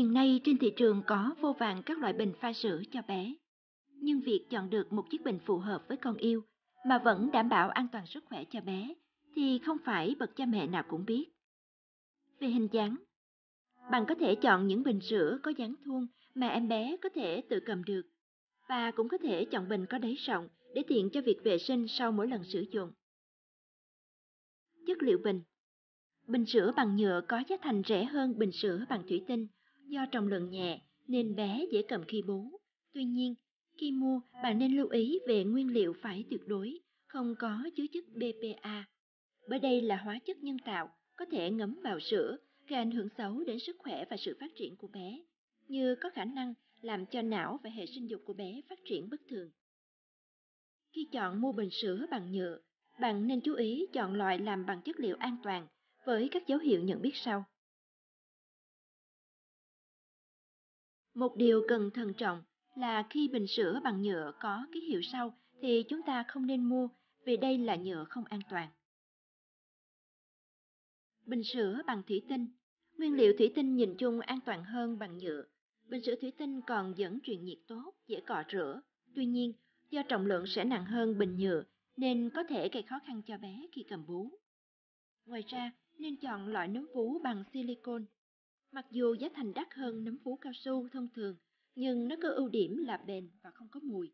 Hiện nay trên thị trường có vô vàng các loại bình pha sữa cho bé. Nhưng việc chọn được một chiếc bình phù hợp với con yêu mà vẫn đảm bảo an toàn sức khỏe cho bé thì không phải bậc cha mẹ nào cũng biết. Về hình dáng, bạn có thể chọn những bình sữa có dáng thuôn mà em bé có thể tự cầm được và cũng có thể chọn bình có đáy rộng để tiện cho việc vệ sinh sau mỗi lần sử dụng. Chất liệu bình Bình sữa bằng nhựa có giá thành rẻ hơn bình sữa bằng thủy tinh – Do trọng lượng nhẹ nên bé dễ cầm khi bú. Tuy nhiên, khi mua bạn nên lưu ý về nguyên liệu phải tuyệt đối, không có chứa chất BPA. Bởi đây là hóa chất nhân tạo có thể ngấm vào sữa gây ảnh hưởng xấu đến sức khỏe và sự phát triển của bé, như có khả năng làm cho não và hệ sinh dục của bé phát triển bất thường. Khi chọn mua bình sữa bằng nhựa, bạn nên chú ý chọn loại làm bằng chất liệu an toàn với các dấu hiệu nhận biết sau. Một điều cần thận trọng là khi bình sữa bằng nhựa có ký hiệu sau thì chúng ta không nên mua vì đây là nhựa không an toàn. Bình sữa bằng thủy tinh Nguyên liệu thủy tinh nhìn chung an toàn hơn bằng nhựa. Bình sữa thủy tinh còn dẫn truyền nhiệt tốt, dễ cọ rửa. Tuy nhiên, do trọng lượng sẽ nặng hơn bình nhựa nên có thể gây khó khăn cho bé khi cầm bú. Ngoài ra, nên chọn loại núm vú bằng silicone. Mặc dù giá thành đắt hơn nấm vú cao su thông thường, nhưng nó có ưu điểm là bền và không có mùi.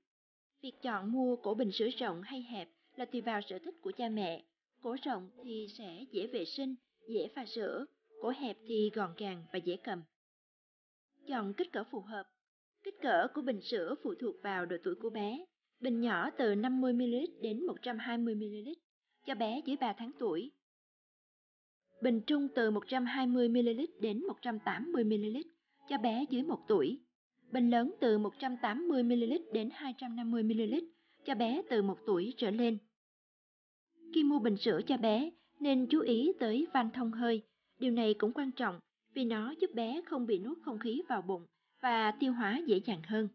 Việc chọn mua cổ bình sữa rộng hay hẹp là tùy vào sở thích của cha mẹ. Cổ rộng thì sẽ dễ vệ sinh, dễ pha sữa, cổ hẹp thì gọn gàng và dễ cầm. Chọn kích cỡ phù hợp. Kích cỡ của bình sữa phụ thuộc vào độ tuổi của bé. Bình nhỏ từ 50ml đến 120ml cho bé dưới 3 tháng tuổi bình trung từ 120ml đến 180ml cho bé dưới 1 tuổi, bình lớn từ 180ml đến 250ml cho bé từ 1 tuổi trở lên. Khi mua bình sữa cho bé, nên chú ý tới van thông hơi. Điều này cũng quan trọng vì nó giúp bé không bị nuốt không khí vào bụng và tiêu hóa dễ dàng hơn.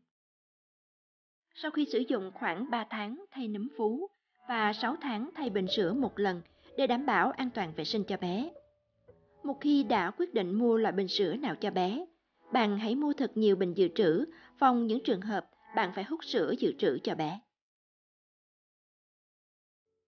Sau khi sử dụng khoảng 3 tháng thay nấm phú và 6 tháng thay bình sữa một lần để đảm bảo an toàn vệ sinh cho bé. Một khi đã quyết định mua loại bình sữa nào cho bé, bạn hãy mua thật nhiều bình dự trữ phòng những trường hợp bạn phải hút sữa dự trữ cho bé.